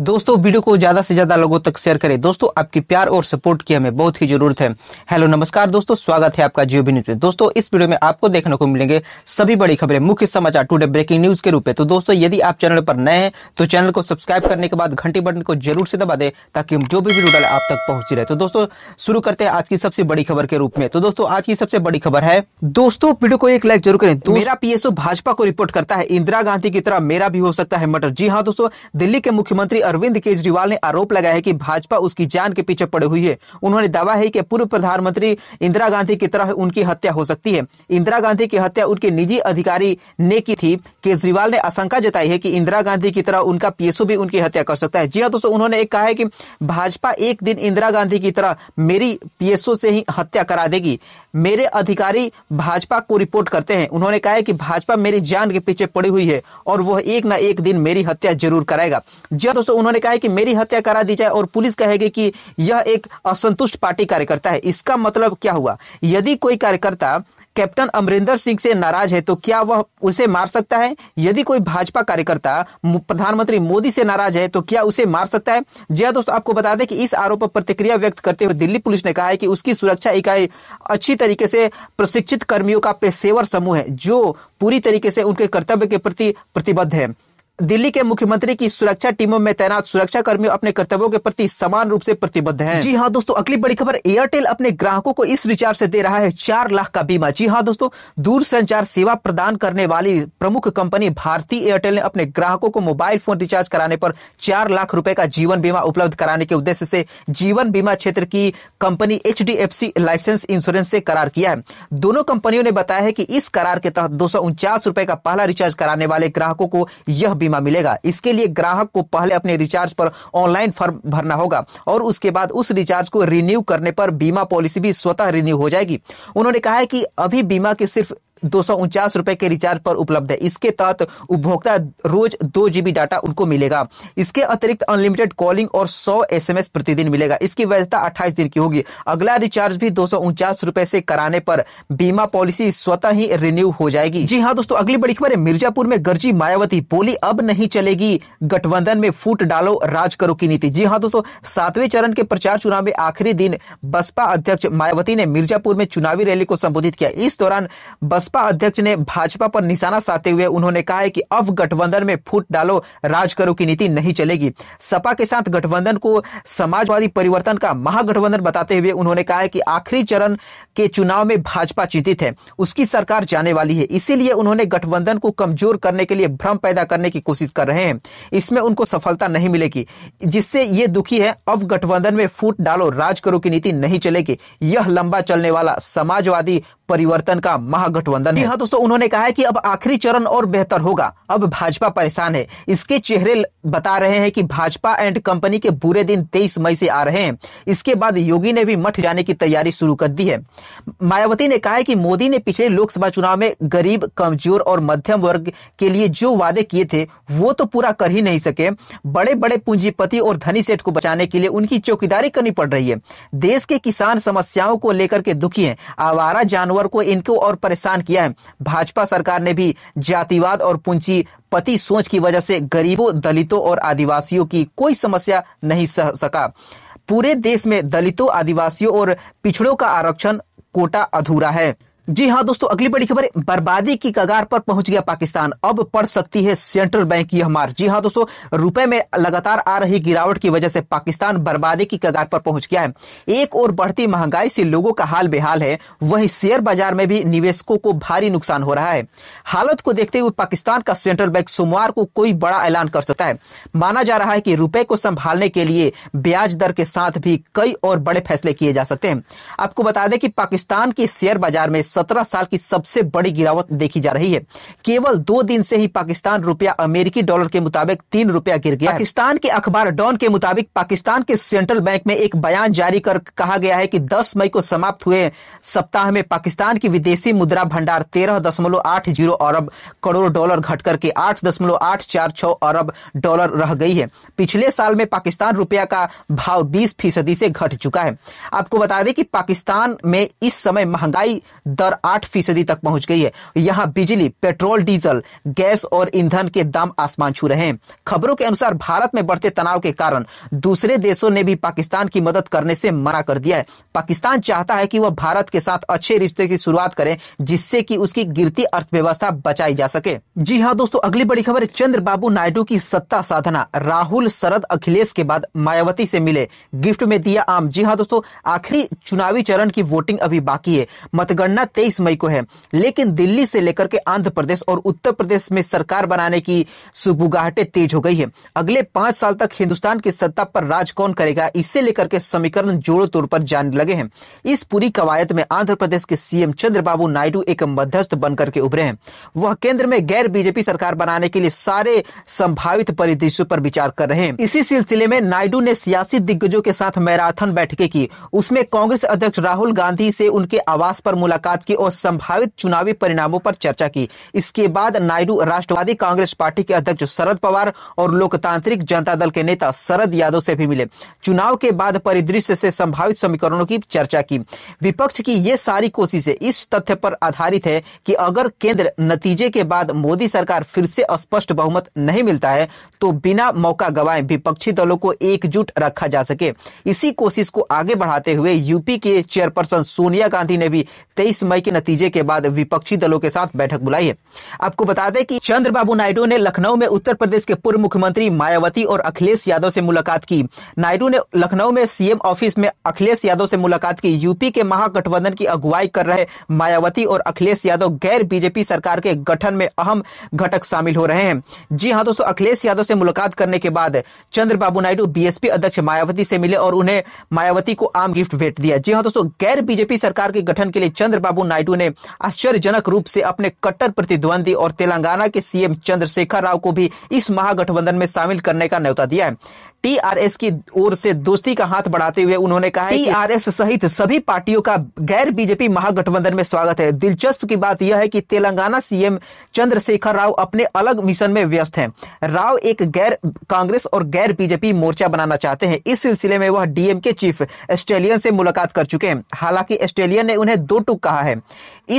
दोस्तों वीडियो को ज्यादा से ज्यादा लोगों तक शेयर करें दोस्तों आपकी प्यार और सपोर्ट की हमें बहुत ही जरूरत है हेलो नमस्कार दोस्तों स्वागत है आपका जियो न्यूज में दोस्तों इस वीडियो में आपको देखने को मिलेंगे सभी बड़ी खबरें मुख्य समाचार टुडे ब्रेकिंग न्यूज के रूप में तो दोस्तों यदि आप चैनल पर नए हैं तो चैनल को सब्सक्राइब करने के बाद घंटी बटन को जरूर से दबा दे ताकि हम जो भी वीडियो डाले आप तक पहुंच रहे तो दोस्तों शुरू करते हैं आज की सबसे बड़ी खबर के रूप में तो दोस्तों आज की सबसे बड़ी खबर है दोस्तों वीडियो को एक लाइक जरूर करें मेरा पीएसओ भाजपा को रिपोर्ट करता है इंदिरा गांधी की तरह मेरा भी हो सकता है मटर जी हाँ दोस्तों दिल्ली के मुख्यमंत्री अरविंद केजरीवाल ने आरोप लगाया है कि भाजपा उसकी जान के पीछे पड़ी हुई है उन्होंने दावा है कि पूर्व प्रधानमंत्री इंदिरा गांधी की तरह उनकी हत्या हो सकती है इंदिरा गांधी की हत्या उनके निजी अधिकारी ने की थी केजरीवाल ने आशंका जताई है कि इंदिरा गांधी की तरह उनका पीएसओ भी उनकी हत्या कर सकता है जी हाँ दोस्तों उन्होंने एक कहा है कि भाजपा एक दिन इंदिरा गांधी की तरह मेरी पीएसओ से ही हत्या करा देगी मेरे अधिकारी भाजपा को रिपोर्ट करते हैं उन्होंने कहा है कि भाजपा मेरी जान के पीछे पड़ी हुई है और वह एक ना एक दिन मेरी हत्या जरूर कराएगा जी दोस्तों उन्होंने कहा है कि मेरी हत्या करा दी जाए और पुलिस कहेगी कि यह एक असंतुष्ट पार्टी कार्यकर्ता है इसका मतलब क्या हुआ यदि कोई कार्यकर्ता कैप्टन अमरिंदर सिंह से नाराज है तो क्या वह उसे मार सकता है यदि कोई भाजपा कार्यकर्ता प्रधानमंत्री मोदी से नाराज है तो क्या उसे मार सकता है जी हाँ दोस्तों आपको बता दें कि इस आरोप पर प्रतिक्रिया व्यक्त करते हुए दिल्ली पुलिस ने कहा है कि उसकी सुरक्षा इकाई अच्छी तरीके से प्रशिक्षित कर्मियों का पेशेवर समूह है जो पूरी तरीके से उनके कर्तव्य के प्रति प्रतिबद्ध है दिल्ली के मुख्यमंत्री की सुरक्षा टीमों में तैनात सुरक्षा कर्मियों अपने कर्तव्यों के प्रति समान रूप से प्रतिबद्ध हैं। जी हाँ दोस्तों अगली बड़ी खबर एयरटेल अपने ग्राहकों को इस विचार से दे रहा है चार लाख का बीमा जी हाँ दोस्तों दूर संचार सेवा प्रदान करने वाली प्रमुख कंपनी भारतीय एयरटेल ने अपने ग्राहकों को मोबाइल फोन रिचार्ज कराने पर चार लाख रूपये का जीवन बीमा उपलब्ध कराने के उद्देश्य से जीवन बीमा क्षेत्र की कंपनी एच लाइसेंस इंश्योरेंस से करार किया है दोनों कंपनियों ने बताया है की इस करार के तहत दो का पहला रिचार्ज कराने वाले ग्राहकों को यह बीमा मिलेगा इसके लिए ग्राहक को पहले अपने रिचार्ज पर ऑनलाइन फॉर्म भरना होगा और उसके बाद उस रिचार्ज को रिन्यू करने पर बीमा पॉलिसी भी स्वतः रिन्यू हो जाएगी उन्होंने कहा है कि अभी बीमा के सिर्फ दो रुपए के रिचार्ज पर उपलब्ध है इसके तहत उपभोक्ता रोज दो जीबी डाटा उनको मिलेगा इसके अतिरिक्त अनलिमिटेड कॉलिंग और 100 एसएमएस प्रतिदिन मिलेगा इसकी वैधता 28 दिन की होगी अगला रिचार्ज भी दो रुपए से कराने पर बीमा पॉलिसी स्वतः ही रिन्यू हो जाएगी जी हाँ दोस्तों अगली बड़ी खबर है मिर्जापुर में गर्जी मायावती बोली अब नहीं चलेगी गठबंधन में फूट डालो राज करो की नीति जी हाँ दोस्तों सातवें चरण के प्रचार चुनाव में आखिरी दिन बसपा अध्यक्ष मायावती ने मिर्जापुर में चुनावी रैली को संबोधित किया इस दौरान बसपा बसपा अध्यक्ष ने भाजपा पर निशाना साधते हुए उन्होंने कहा है कि अब गठबंधन में फूट डालो राज करो की नीति नहीं चलेगी सपा के साथ गठबंधन को समाजवादी परिवर्तन का महागठबंधन बताते हुए उन्होंने कहा है कि आखिरी चरण के चुनाव में भाजपा चिंतित है उसकी सरकार जाने वाली है इसीलिए उन्होंने गठबंधन को कमजोर करने के लिए भ्रम पैदा करने की कोशिश कर रहे हैं इसमें उनको सफलता नहीं मिलेगी जिससे ये दुखी है अब गठबंधन में फूट डालो राज करो की नीति नहीं चलेगी यह लंबा चलने वाला समाजवादी परिवर्तन का महागठबंधन गठबंधन है हाँ दोस्तों उन्होंने कहा है कि अब आखिरी चरण और बेहतर होगा अब भाजपा परेशान है इसके चेहरे बता रहे हैं कि भाजपा एंड कंपनी के बुरे दिन 23 मई से आ रहे हैं इसके बाद योगी ने भी मठ जाने की तैयारी शुरू कर दी है मायावती ने कहा है कि मोदी ने पिछले लोकसभा चुनाव में गरीब कमजोर और मध्यम वर्ग के लिए जो वादे किए थे वो तो पूरा कर ही नहीं सके बड़े बड़े पूंजीपति और धनी सेठ को बचाने के लिए उनकी चौकीदारी करनी पड़ रही है देश के किसान समस्याओं को लेकर के दुखी है आवारा जानवर को इनको और परेशान किया है भाजपा सरकार ने भी जातिवाद और पूंजीपति सोच की वजह से गरीबों दलितों और आदिवासियों की कोई समस्या नहीं सह सका पूरे देश में दलितों आदिवासियों और पिछड़ों का आरक्षण कोटा अधूरा है जी हाँ दोस्तों अगली बड़ी खबर बर्बादी की कगार पर पहुंच गया पाकिस्तान अब पड़ सकती है सेंट्रल बैंक की हमार जी हाँ दोस्तों रुपए में लगातार आ रही गिरावट की वजह से पाकिस्तान बर्बादी की कगार पर पहुंच गया है एक और बढ़ती महंगाई से लोगों का हाल बेहाल है वहीं शेयर बाजार में भी निवेशकों को भारी नुकसान हो रहा है हालत को देखते हुए पाकिस्तान का सेंट्रल बैंक सोमवार को कोई बड़ा ऐलान कर सकता है माना जा रहा है कि रुपए को संभालने के लिए ब्याज दर के साथ भी कई और बड़े फैसले किए जा सकते हैं आपको बता दें कि पाकिस्तान के शेयर बाजार में सत्रह साल की सबसे बड़ी गिरावट देखी जा रही है केवल दो दिन से ही पाकिस्तान रुपया अमेरिकी डॉलर के मुताबिक तीन रुपया गिर गया पाकिस्तान के अखबार डॉन के मुताबिक पाकिस्तान के सेंट्रल बैंक में एक बयान जारी कर कहा गया है की दस मई को समाप्त हुए सप्ताह में पाकिस्तान की विदेशी मुद्रा भंडार तेरह अरब करोड़ डॉलर घटकर के आठ अरब डॉलर रह गई है पिछले साल में पाकिस्तान रुपया का भाव 20 फीसदी से घट चुका है आपको बता दें कि पाकिस्तान में इस समय महंगाई दर आठ फीसदी तक पहुंच गई है यहां बिजली पेट्रोल डीजल गैस और ईंधन के दाम आसमान छू रहे हैं खबरों के अनुसार भारत में बढ़ते तनाव के कारण दूसरे देशों ने भी पाकिस्तान की मदद करने से मना कर दिया है पाकिस्तान चाहता है कि वह भारत के साथ अच्छे रिश्ते की शुरुआत करे जिससे की उसकी गिरती अर्थव्यवस्था बचाई जा सके जी हाँ दोस्तों अगली बड़ी खबर चंद्रबाबू नायडू की सत्ता साधना राहुल शरद अखिलेश के बाद मायावती से मिले गिफ्ट में दिया आम जी हाँ दोस्तों आखिरी चुनावी चरण की वोटिंग अभी बाकी है मतगणना तेईस मई को है लेकिन दिल्ली से लेकर के आंध्र प्रदेश और उत्तर प्रदेश में सरकार बनाने की सुबुगाहटे तेज हो गई है अगले पांच साल तक हिंदुस्तान की सत्ता पर राज कौन करेगा इससे लेकर के समीकरण जोड़ तोड़ पर जाने लगे हैं इस पूरी कवायद में आंध्र प्रदेश के सीएम चंद्रबाबू नायडू एक मध्यस्थ बनकर के उभरे हैं वह केंद्र में गैर बीजेपी सरकार बनाने के लिए सारे संभावित परिदृश्यों पर विचार कर रहे हैं इसी सिलसिले में नायडू ने सियासी दिग्गजों के साथ मैराथन बैठकें की उसमें कांग्रेस अध्यक्ष राहुल गांधी से उनके आवास पर मुलाकात बात की और संभावित चुनावी परिणामों पर चर्चा की इसके बाद नायडू राष्ट्रवादी कांग्रेस पार्टी के अध्यक्ष शरद पवार और लोकतांत्रिक जनता दल के नेता शरद यादव से भी मिले चुनाव के बाद परिदृश्य से संभावित समीकरणों की चर्चा की विपक्ष की ये सारी कोशिशें इस तथ्य पर आधारित है कि अगर केंद्र नतीजे के बाद मोदी सरकार फिर से स्पष्ट बहुमत नहीं मिलता है तो बिना मौका गवाए विपक्षी दलों को एकजुट रखा जा सके इसी कोशिश को आगे बढ़ाते हुए यूपी के चेयरपर्सन सोनिया गांधी ने भी तेईस सुनवाई के नतीजे के बाद विपक्षी दलों के साथ बैठक बुलाई है आपको बता दें कि चंद्रबाबू नायडू ने लखनऊ में उत्तर प्रदेश के पूर्व मुख्यमंत्री मायावती और अखिलेश यादव से मुलाकात की नायडू ने लखनऊ में सीएम ऑफिस में अखिलेश यादव से मुलाकात की यूपी के महागठबंधन की अगुवाई कर रहे मायावती और अखिलेश यादव गैर बीजेपी सरकार के गठन में अहम घटक शामिल हो रहे हैं जी हाँ दोस्तों अखिलेश यादव से मुलाकात करने के बाद चंद्रबाबू नायडू बीएसपी अध्यक्ष मायावती से मिले और उन्हें मायावती को आम गिफ्ट भेंट दिया जी हाँ दोस्तों गैर बीजेपी सरकार के गठन के लिए चंद्रबाबू बाबू नायडू ने आश्चर्यजनक रूप से अपने कट्टर प्रतिद्वंदी और तेलंगाना के सीएम चंद्रशेखर राव को भी इस महागठबंधन में शामिल करने का न्यौता दिया है टीआरएस की ओर से दोस्ती का हाथ बढ़ाते हुए उन्होंने कहा टीआरएस सहित सभी पार्टियों का गैर बीजेपी महागठबंधन में स्वागत है दिलचस्प की बात यह है कि तेलंगाना सीएम चंद्रशेखर राव अपने अलग मिशन में व्यस्त हैं राव एक गैर कांग्रेस और गैर बीजेपी मोर्चा बनाना चाहते हैं इस सिलसिले में वह डीएम के चीफ ऑस्ट्रेलियन से मुलाकात कर चुके हैं हालांकि ऑस्ट्रेलियन ने उन्हें दो टुक कहा है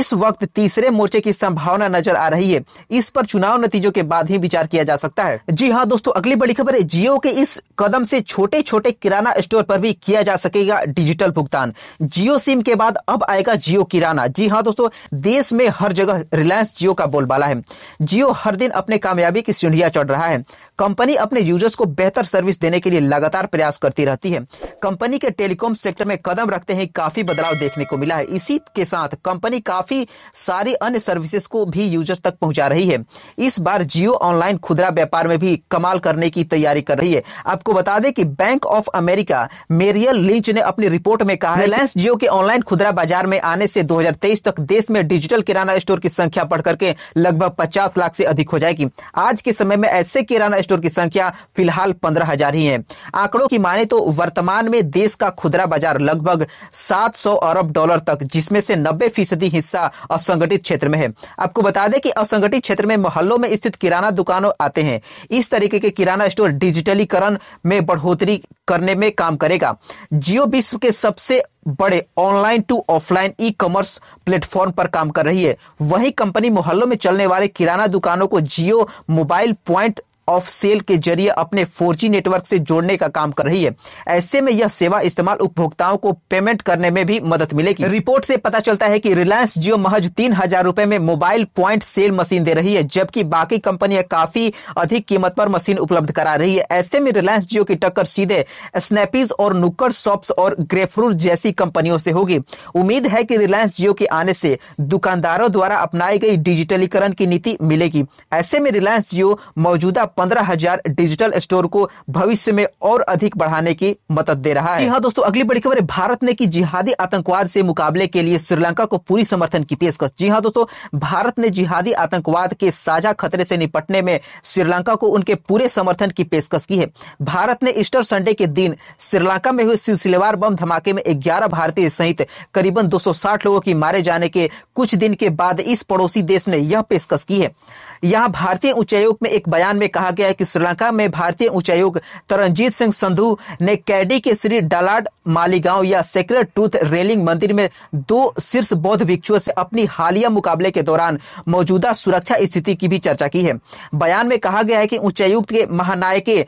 इस वक्त तीसरे मोर्चे की संभावना नजर आ रही है इस पर चुनाव नतीजों के बाद ही विचार किया जा सकता है जी हाँ दोस्तों अगली बड़ी खबर है जियो के इस कदम से छोटे छोटे किराना स्टोर पर भी किया जा सकेगा डिजिटल भुगतान जियो सिम के बाद अब आएगा जियो किराना जी हाँ दोस्तों देश में हर जगह रिलायंस जियो का बोलबाला है जियो हर दिन अपने कामयाबी की सीढ़िया चढ़ रहा है कंपनी अपने यूजर्स को बेहतर सर्विस देने के लिए लगातार प्रयास करती रहती है कंपनी के टेलीकॉम सेक्टर में कदम रखते हैं काफी बदलाव देखने को मिला है इसी के साथ कंपनी काफी सारी अन्य सर्विसेज को भी यूजर्स तक पहुंचा रही है इस बार जियो ऑनलाइन खुदरा व्यापार में भी कमाल करने की तैयारी कर रही है आपको आपको बता दें कि Bank of America Merrill Lynch ने अपनी रिपोर्ट में कहा रिलायंस जियो के ऑनलाइन खुदरा बाजार में आने से 2023 तक देश में डिजिटल किराना स्टोर की संख्या बढ़कर के लगभग 50 लाख से अधिक हो जाएगी आज के समय में ऐसे किराना स्टोर की संख्या फिलहाल पंद्रह हजार ही है आंकड़ों की माने तो वर्तमान में देश का खुदरा बाजार लगभग सात अरब डॉलर तक जिसमें से नब्बे फीसदी हिस्सा असंगठित क्षेत्र में है आपको बता दें कि असंगठित क्षेत्र में मोहल्लों में स्थित किराना दुकानों आते हैं इस तरीके के किराना स्टोर डिजिटलीकरण में बढ़ोतरी करने में काम करेगा जियो विश्व के सबसे बड़े online to offline e commerce platform पर काम कर रही है वही कंपनी मोहल्लों में चलने वाले किराना दुकानों को Jio mobile point of sale के जरिए अपने 4G नेटवर्क से जोड़ने का काम कर रही है ऐसे में यह सेवा इस्तेमाल उपभोक्ताओं को पेमेंट करने में भी मदद मिलेगी रिपोर्ट से पता चलता है कि रिलायंस जियो महज तीन हजार रूपए में मोबाइल प्वाइंट सेल मशीन दे रही है जबकि बाकी कंपनियां काफी अधिक कीमत पर मशीन उपलब्ध करा रही है ऐसे में रिलायंस जियो की टक्कर सीधे स्नैपीज और नुक्कड़ शॉप और ग्रेफ्रूट जैसी कंपनियों से होगी उम्मीद है की रिलायंस जियो के आने से दुकानदारों द्वारा अपनाई गई डिजिटलीकरण की नीति मिलेगी ऐसे में रिलायंस जियो मौजूदा पंद्रह हजार डिजिटल स्टोर को भविष्य में और अधिक बढ़ाने की मदद दे रहा है हाँ दोस्तों अगली बड़ी खबर भारत ने की जिहादी आतंकवाद से मुकाबले के लिए श्रीलंका को पूरी समर्थन की पेशकश जी हाँ दोस्तों भारत ने जिहादी आतंकवाद के साझा खतरे से निपटने में श्रीलंका को उनके पूरे समर्थन की पेशकश की है भारत ने ईस्टर संडे के दिन श्रीलंका में हुए सिलसिलेवार बम धमाके में ग्यारह भारतीय सहित करीबन दो लोगों की मारे जाने के कुछ दिन के बाद इस पड़ोसी देश ने यह पेशकश की है यहाँ भारतीय उच्चायोग में एक बयान में कहा गया है कि श्रीलंका में भारतीय उच्चायोग तरनजीत सिंह संधु ने कैडी के श्री डलाड मालीगांव या सेक्रेट ट्रूथ रेलिंग मंदिर में दो शीर्ष बौद्ध भिक्षुओं से अपनी हालिया मुकाबले के दौरान मौजूदा सुरक्षा स्थिति की भी चर्चा की है बयान में कहा गया है कि उच्चायुक्त के महानायके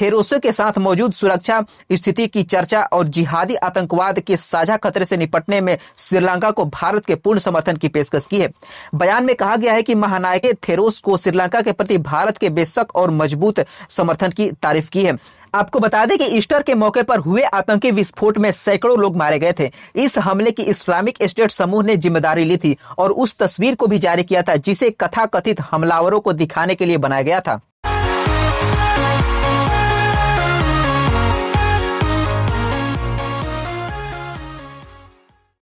थेरोसो के साथ मौजूद सुरक्षा स्थिति की चर्चा और जिहादी आतंकवाद के साझा खतरे से निपटने में श्रीलंका को भारत के पूर्ण समर्थन की पेशकश की है बयान में कहा गया है कि महानायक थेरोस को श्रीलंका के प्रति भारत के बेशक और मजबूत समर्थन की तारीफ की है आपको बता दें कि ईस्टर के मौके पर हुए आतंकी विस्फोट में सैकड़ों लोग मारे गए थे इस हमले की इस्लामिक स्टेट समूह ने जिम्मेदारी ली थी और उस तस्वीर को भी जारी किया था जिसे कथाकथित हमलावरों को दिखाने के लिए बनाया गया था